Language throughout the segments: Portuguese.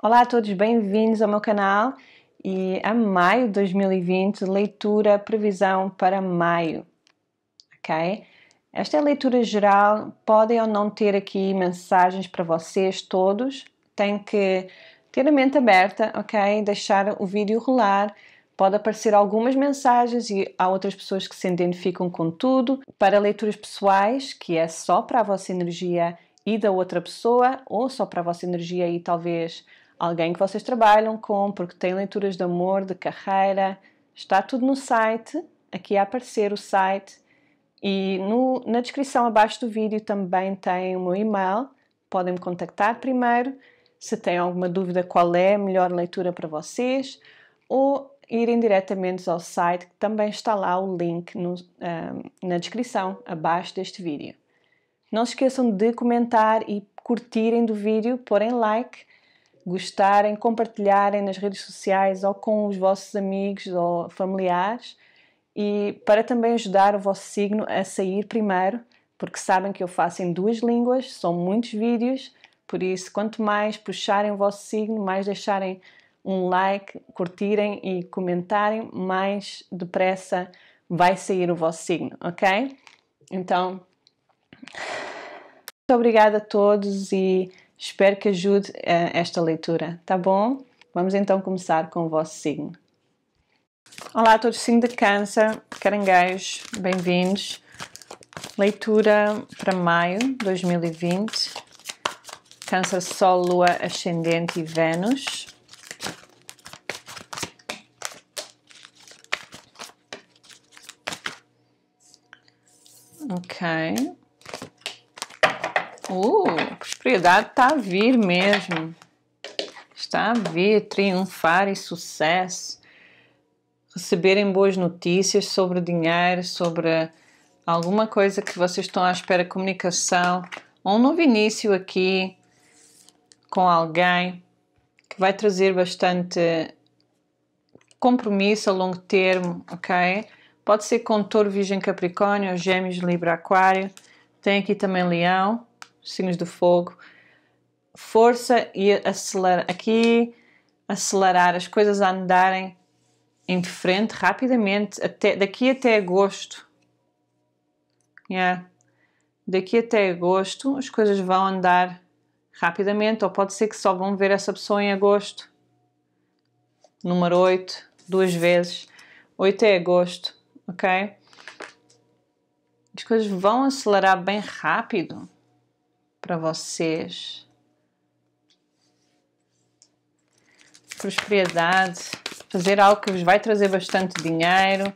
Olá a todos, bem-vindos ao meu canal e a maio de 2020, leitura previsão para maio, ok? Esta é a leitura geral, podem ou não ter aqui mensagens para vocês todos, tem que ter a mente aberta, ok? Deixar o vídeo rolar, pode aparecer algumas mensagens e há outras pessoas que se identificam com tudo. Para leituras pessoais, que é só para a vossa energia e da outra pessoa, ou só para a vossa energia e talvez alguém que vocês trabalham com, porque tem leituras de amor, de carreira. Está tudo no site, aqui a aparecer o site. E no, na descrição abaixo do vídeo também tem o meu e-mail. Podem me contactar primeiro se têm alguma dúvida qual é a melhor leitura para vocês ou irem diretamente ao site, que também está lá o link no, ah, na descrição abaixo deste vídeo. Não se esqueçam de comentar e curtirem do vídeo, porem like gostarem, compartilharem nas redes sociais ou com os vossos amigos ou familiares e para também ajudar o vosso signo a sair primeiro, porque sabem que eu faço em duas línguas, são muitos vídeos, por isso quanto mais puxarem o vosso signo, mais deixarem um like, curtirem e comentarem, mais depressa vai sair o vosso signo, ok? Então, muito obrigada a todos e Espero que ajude eh, esta leitura, tá bom? Vamos então começar com o vosso signo. Olá a todos, signo de Câncer, caranguejos, bem-vindos. Leitura para maio 2020. Câncer, Sol, Lua, Ascendente e Vênus. Ok. Uh! prosperidade está a vir mesmo. Está a vir triunfar e sucesso. Receberem boas notícias sobre dinheiro, sobre alguma coisa que vocês estão à espera comunicação, ou um novo início aqui com alguém que vai trazer bastante compromisso a longo termo, ok? Pode ser com touro, virgem, capricórnio, gêmeos, libra, aquário. Tem aqui também leão signos do fogo, força e acelerar aqui, acelerar as coisas a andarem em frente rapidamente, até, daqui até agosto. Yeah. Daqui até agosto as coisas vão andar rapidamente, ou pode ser que só vão ver essa pessoa em agosto. Número 8, duas vezes. 8 é agosto, ok? As coisas vão acelerar bem rápido para vocês. Prosperidade, fazer algo que vos vai trazer bastante dinheiro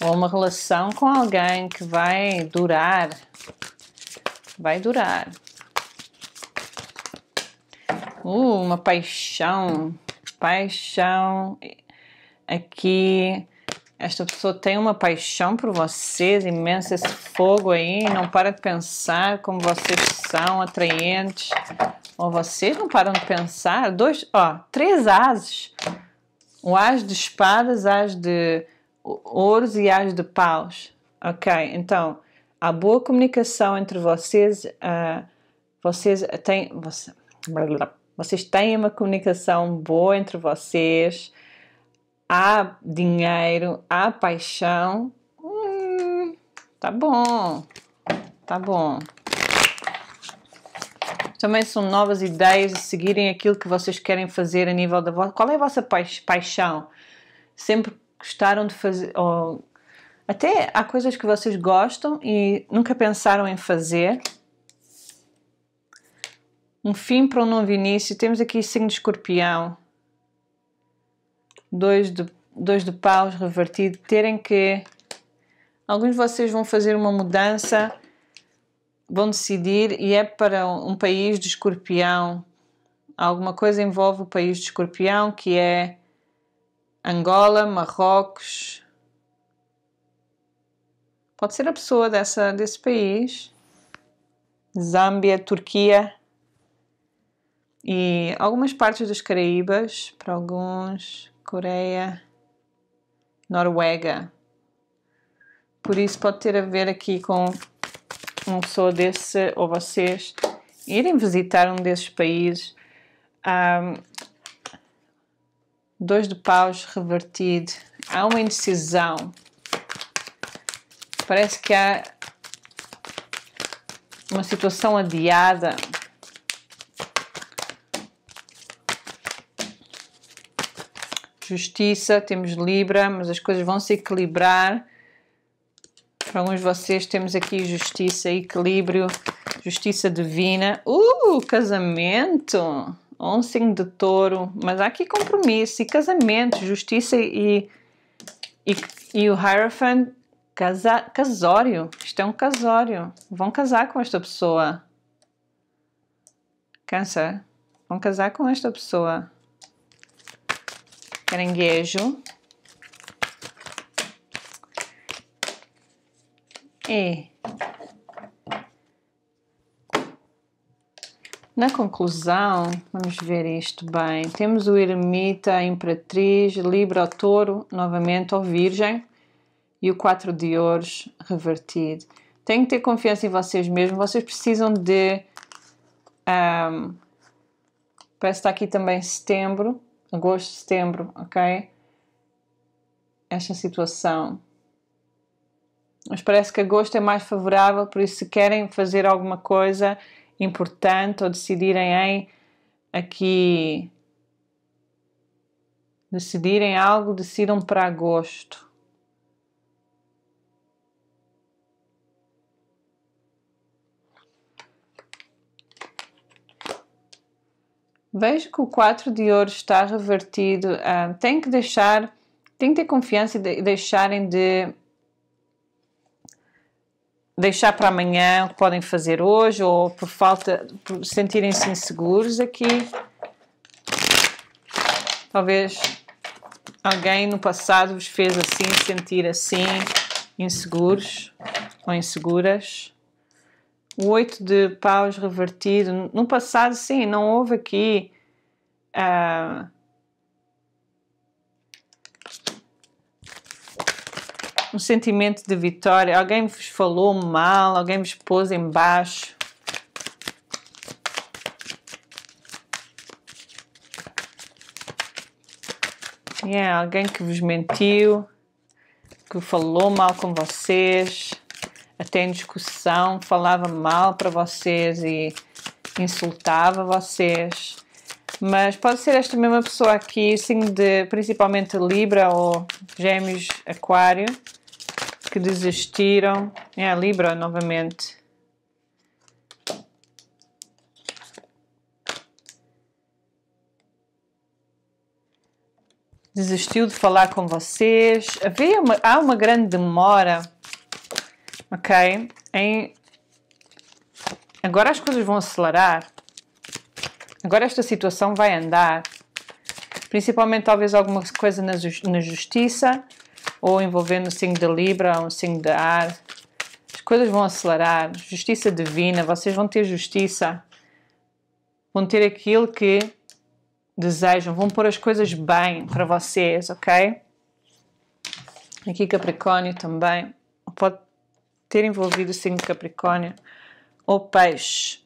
ou uma relação com alguém que vai durar. Vai durar. Uh, uma paixão. Paixão aqui esta pessoa tem uma paixão por vocês imensa, esse fogo aí, não para de pensar como vocês são atraentes. Ou vocês não param de pensar. Dois, ó, três ases. O as de espadas, as de ouros e as de paus. Ok, então, a boa comunicação entre vocês, uh, vocês têm... Você, vocês têm uma comunicação boa entre vocês, há dinheiro, há paixão. Hum, tá bom, tá bom. Também são novas ideias de seguirem aquilo que vocês querem fazer a nível da vossa. Qual é a vossa paixão? Sempre gostaram de fazer. Ou... Até há coisas que vocês gostam e nunca pensaram em fazer. Um fim para um novo início. Temos aqui signo de escorpião dois de, dois de paus revertido, terem que. Alguns de vocês vão fazer uma mudança, vão decidir, e é para um país de escorpião. Alguma coisa envolve o país de escorpião, que é Angola, Marrocos. Pode ser a pessoa dessa, desse país. Zâmbia, Turquia e algumas partes dos Caraíbas, para alguns, Coreia, Noruega. Por isso pode ter a ver aqui com um sou desse ou vocês irem visitar um desses países. Um, dois de paus revertido. Há uma indecisão. Parece que há uma situação adiada Justiça, temos Libra, mas as coisas vão se equilibrar. Para alguns de vocês temos aqui Justiça, Equilíbrio, Justiça Divina. Uh, casamento! Oncinho de touro, mas há aqui compromisso e casamento, justiça e, e, e o Hierophant casa, casório. Isto é um casório. Vão casar com esta pessoa. Câncer, vão casar com esta pessoa caranguejo. E na conclusão, vamos ver isto bem. Temos o ermita a imperatriz, Libra, o touro, novamente, ou virgem, e o quatro de ouros revertido. Tem que ter confiança em vocês mesmos. Vocês precisam de. Um, parece que está aqui também setembro agosto, setembro, ok? Esta situação. Mas parece que agosto é mais favorável, por isso, se querem fazer alguma coisa importante ou decidirem em aqui. decidirem algo, decidam para agosto. Vejo que o 4 de ouro está revertido. Ah, tem que deixar, tem que ter confiança e de, deixarem de deixar para amanhã o que podem fazer hoje ou por falta, por sentirem-se inseguros aqui. Talvez alguém no passado vos fez assim, sentir assim, inseguros ou inseguras o oito de paus revertido. No passado, sim, não houve aqui. Uh, um sentimento de vitória. Alguém vos falou mal, alguém vos pôs em baixo. É yeah, alguém que vos mentiu, que falou mal com vocês até em discussão, falava mal para vocês e insultava vocês. Mas pode ser esta mesma pessoa aqui, sim, de principalmente Libra ou Gêmeos Aquário, que desistiram. É a Libra novamente. Desistiu de falar com vocês. Havia uma, há uma grande demora ok? Em... Agora as coisas vão acelerar. Agora esta situação vai andar. Principalmente, talvez, alguma coisa na, ju na justiça ou envolvendo o signo da Libra, ou o signo da ar. As coisas vão acelerar. Justiça divina, vocês vão ter justiça. Vão ter aquilo que desejam, vão pôr as coisas bem para vocês, ok? Aqui Capricórnio também. Pode ter envolvido o signo Capricórnio ou Peixe.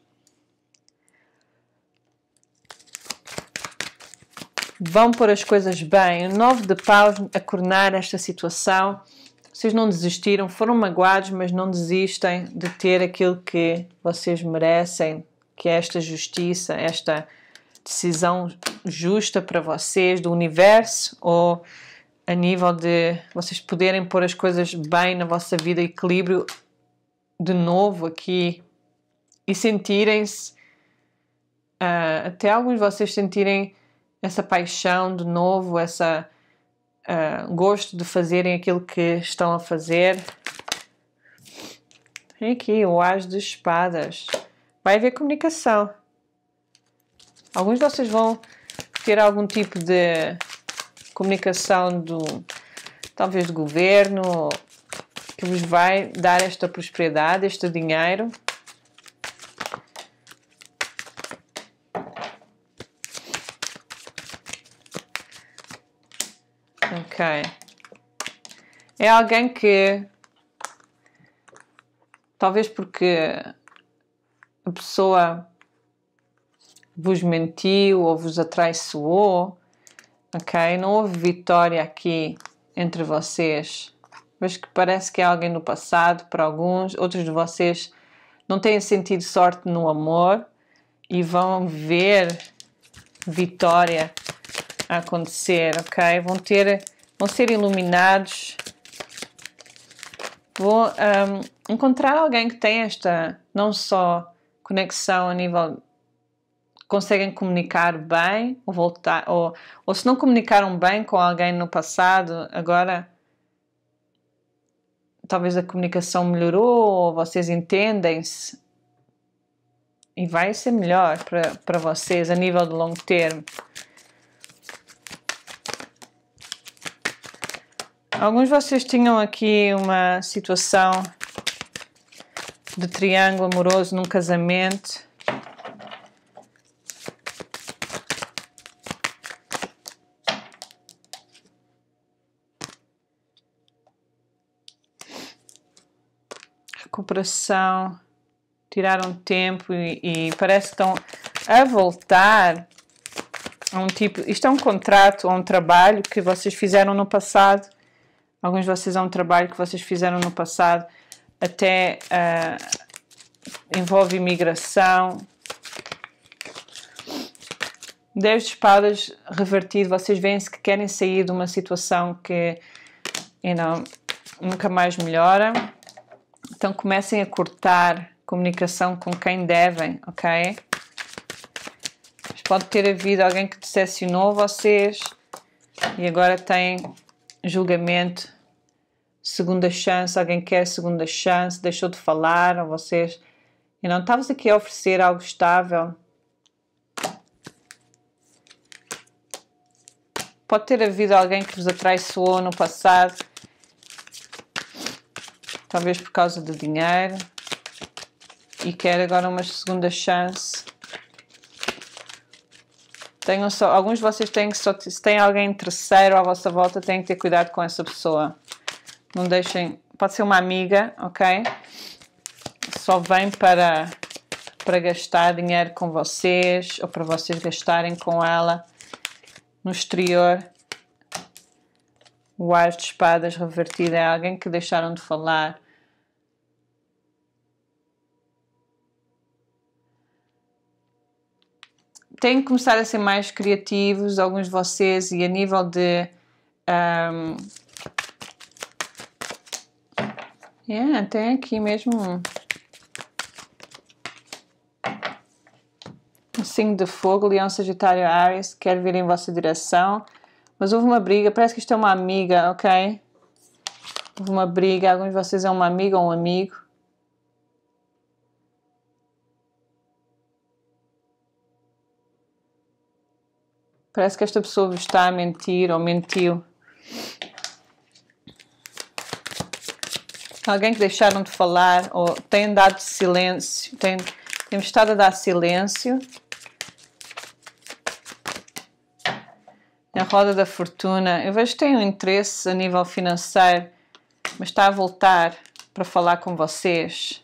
Vão pôr as coisas bem. O nove de paus a coronar esta situação. Vocês não desistiram, foram magoados, mas não desistem de ter aquilo que vocês merecem, que é esta justiça, esta decisão justa para vocês do universo ou a nível de vocês poderem pôr as coisas bem na vossa vida, equilíbrio de novo aqui e sentirem-se, uh, até alguns de vocês sentirem essa paixão de novo, essa uh, gosto de fazerem aquilo que estão a fazer. Tem aqui o as de espadas. Vai haver comunicação. Alguns de vocês vão ter algum tipo de comunicação do talvez do governo que vos vai dar esta prosperidade, este dinheiro. Ok. É alguém que talvez porque a pessoa vos mentiu ou vos atraiçoou ok? Não houve vitória aqui entre vocês, mas que parece que é alguém do passado para alguns, outros de vocês não têm sentido sorte no amor e vão ver vitória acontecer, ok? Vão ter, vão ser iluminados, vão um, encontrar alguém que tem esta não só conexão a nível conseguem comunicar bem ou voltar ou, ou se não comunicaram bem com alguém no passado, agora talvez a comunicação melhorou ou vocês entendem-se e vai ser melhor para, para vocês a nível de longo termo. Alguns de vocês tinham aqui uma situação de triângulo amoroso num casamento coração, tiraram tempo e, e parece que estão a voltar a um tipo. Isto é um contrato, um trabalho que vocês fizeram no passado. Alguns de vocês é um trabalho que vocês fizeram no passado, até uh, envolve imigração. Dez de espadas revertido, vocês veem-se que querem sair de uma situação que you know, nunca mais melhora. Então comecem a cortar comunicação com quem devem, ok? Mas pode ter havido alguém que decepcionou vocês e agora tem julgamento, segunda chance, alguém quer segunda chance, deixou de falar a vocês. E não estavas aqui a oferecer algo estável. Pode ter havido alguém que vos atraiçoou no passado talvez por causa do dinheiro, e quer agora uma segunda chance. Tenham só, alguns de vocês têm que só, se tem alguém terceiro à vossa volta, têm que ter cuidado com essa pessoa. Não deixem, pode ser uma amiga, ok? Só vem para, para gastar dinheiro com vocês ou para vocês gastarem com ela no exterior. O ar de espadas revertido é alguém que deixaram de falar têm que começar a ser mais criativos, alguns de vocês, e a nível de. Um, yeah, tem aqui mesmo um signo de fogo, leão, sagitário, Aries, quer vir em vossa direção. Mas houve uma briga, parece que isto é uma amiga, ok? Houve uma briga, alguns de vocês é uma amiga ou um amigo. Parece que esta pessoa vos está a mentir ou mentiu. Alguém que deixaram de falar ou tem dado silêncio, tem tem estado a dar silêncio. Na roda da fortuna, eu vejo que tem um interesse a nível financeiro, mas está a voltar para falar com vocês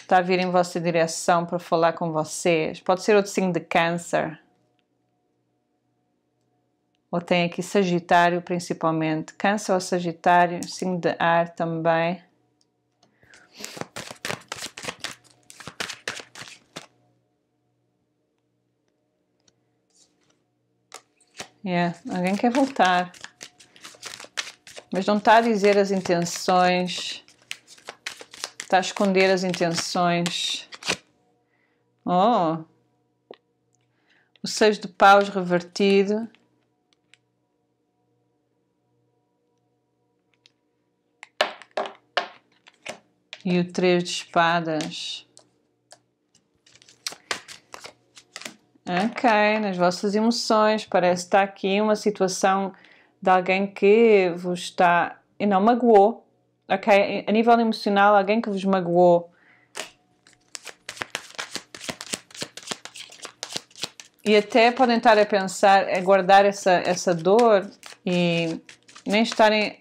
está a vir em vossa direção para falar com vocês. Pode ser outro signo de câncer ou tem aqui Sagitário principalmente. Câncer ou Sagitário, signo de ar também. Yeah, alguém quer voltar. Mas não está a dizer as intenções. Está a esconder as intenções. Oh! O seis de paus revertido. e o 3 de espadas. Ok, nas vossas emoções, parece estar tá aqui uma situação de alguém que vos está e não magoou, ok? A nível emocional, alguém que vos magoou. E até podem estar a pensar, a guardar essa, essa dor e nem estarem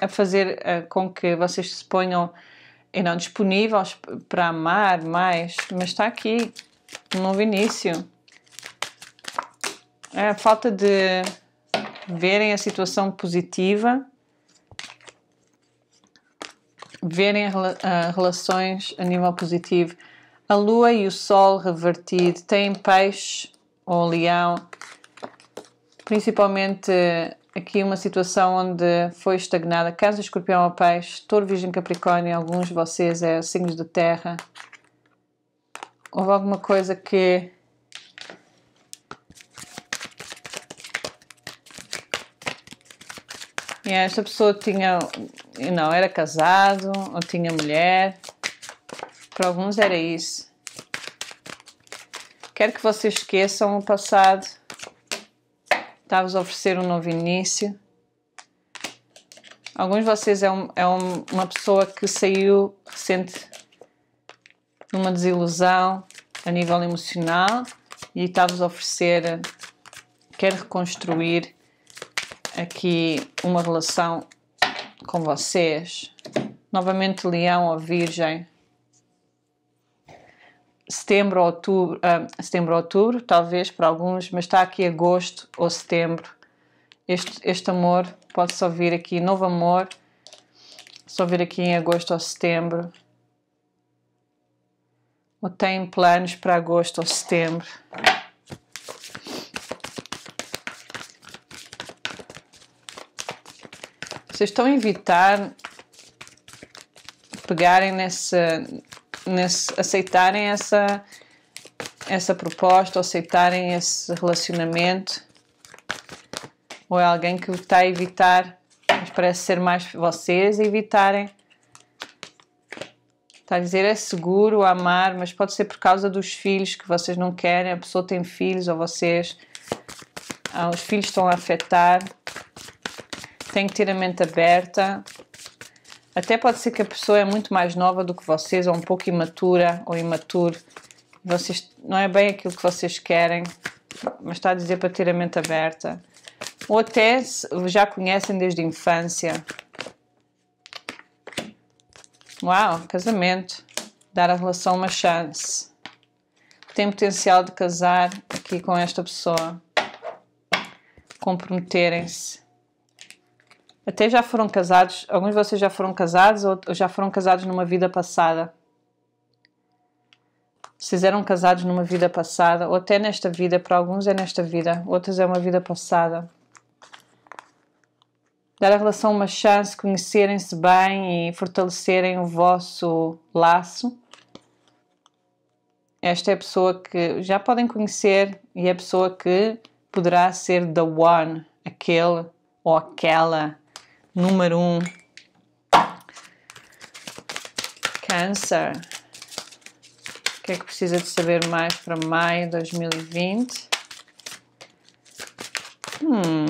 a fazer uh, com que vocês se ponham e não disponível para amar mais, mas está aqui um novo início. É a falta de verem a situação positiva, verem a, a, relações a nível positivo. A lua e o sol revertido têm peixe ou leão, principalmente Aqui uma situação onde foi estagnada Casa Escorpião a Peixe, Touro Virgem Capricórnio, alguns de vocês é signos de terra. Houve alguma coisa que esta pessoa tinha, não, era casado ou tinha mulher. Para alguns era isso. Quero que vocês esqueçam o passado está-vos a oferecer um novo início. Alguns de vocês é, um, é um, uma pessoa que saiu recente numa desilusão a nível emocional e está-vos a oferecer, quer reconstruir aqui uma relação com vocês. Novamente, Leão ou Virgem setembro, outubro, uh, setembro, outubro, talvez para alguns, mas está aqui agosto ou setembro. Este, este amor pode só vir aqui, novo amor, só vir aqui em agosto ou setembro. Ou tem planos para agosto ou setembro. Vocês estão a evitar pegarem nessa, nesse, aceitarem essa, essa proposta, ou aceitarem esse relacionamento, ou é alguém que está a evitar, mas parece ser mais vocês, evitarem. Está a dizer é seguro amar, mas pode ser por causa dos filhos que vocês não querem, a pessoa tem filhos ou vocês. Ah, os filhos estão a afetar. Tem que ter a mente aberta, até pode ser que a pessoa é muito mais nova do que vocês, ou um pouco imatura ou imaturo. Vocês, não é bem aquilo que vocês querem, mas está a dizer para ter a mente aberta. Ou até já conhecem desde a infância. Uau, casamento. Dar à relação uma chance. Tem potencial de casar aqui com esta pessoa. Comprometerem-se. Até já foram casados, alguns de vocês já foram casados ou já foram casados numa vida passada. Se eram casados numa vida passada, ou até nesta vida, para alguns é nesta vida, outros é uma vida passada. Dar a relação uma chance, conhecerem-se bem e fortalecerem o vosso laço. Esta é a pessoa que já podem conhecer e é a pessoa que poderá ser the one, aquele ou aquela número um, Câncer. O que é que precisa de saber mais para maio de 2020? Hum.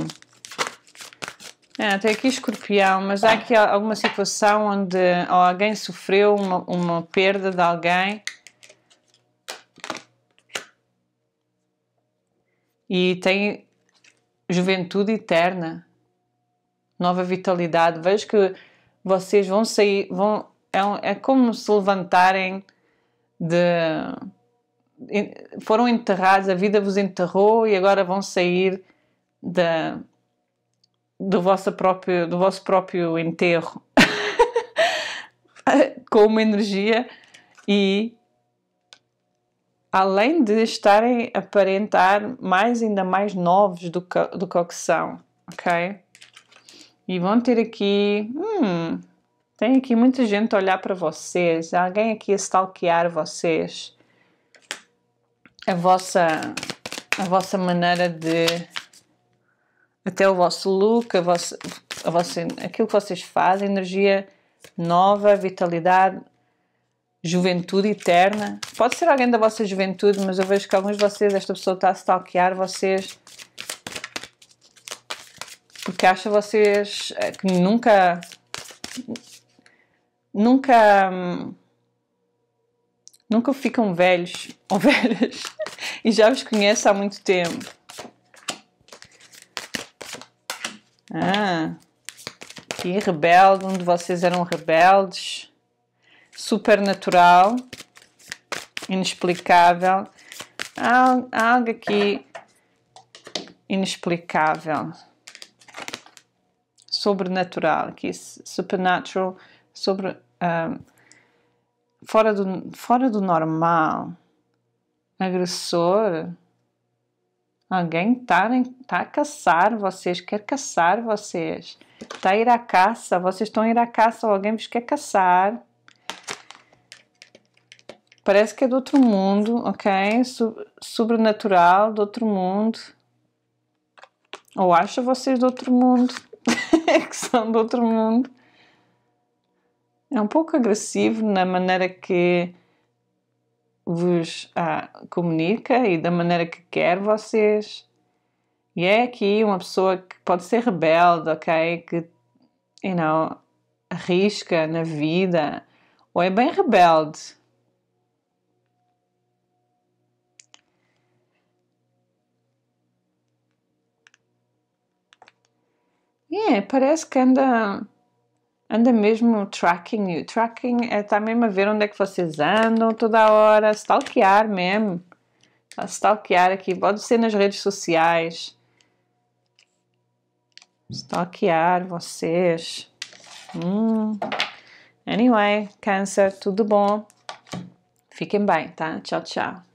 É, até aqui escorpião, mas há aqui alguma situação onde alguém sofreu uma, uma perda de alguém e tem juventude eterna nova vitalidade. Vejo que vocês vão sair, vão, é, um, é como se levantarem de. Foram enterrados, a vida vos enterrou e agora vão sair da, do, vosso próprio, do vosso próprio enterro com uma energia e além de estarem a aparentar mais ainda mais novos do que, do que são, ok? E vão ter aqui. Hum, tem aqui muita gente olhar para vocês. Alguém aqui a stalkear vocês. A vossa, a vossa maneira de. Até o vosso look, a vossa, a vossa, aquilo que vocês fazem, energia nova, vitalidade, juventude eterna. Pode ser alguém da vossa juventude, mas eu vejo que alguns de vocês, esta pessoa está a stalkear vocês porque acho vocês eh, que nunca. Nunca. Hum, nunca ficam velhos ou velhas e já os conheço há muito tempo. Ah, que rebelde, um de vocês eram rebeldes. Supernatural, inexplicável. Há algo aqui inexplicável sobrenatural, que é supernatural, sobre, ah, fora, do, fora do normal, agressor. Alguém está tá a caçar vocês, quer caçar vocês. Está a ir à caça, vocês estão a ir à caça, alguém vos quer caçar. Parece que é do outro mundo, ok? sobrenatural, do outro mundo. Ou acha vocês do outro mundo. que são do outro mundo. É um pouco agressivo na maneira que vos ah, comunica e da maneira que quer vocês. E é aqui uma pessoa que pode ser rebelde, ok? Que, you know, arrisca na vida. Ou é bem rebelde, É, parece que anda anda mesmo tracking you. Tracking é tá mesmo a ver onde é que vocês andam toda hora, stalkear mesmo. A stalkear aqui, pode ser nas redes sociais. Stalkear vocês. Hum. Anyway, Câncer, tudo bom? Fiquem bem, tá? Tchau, tchau.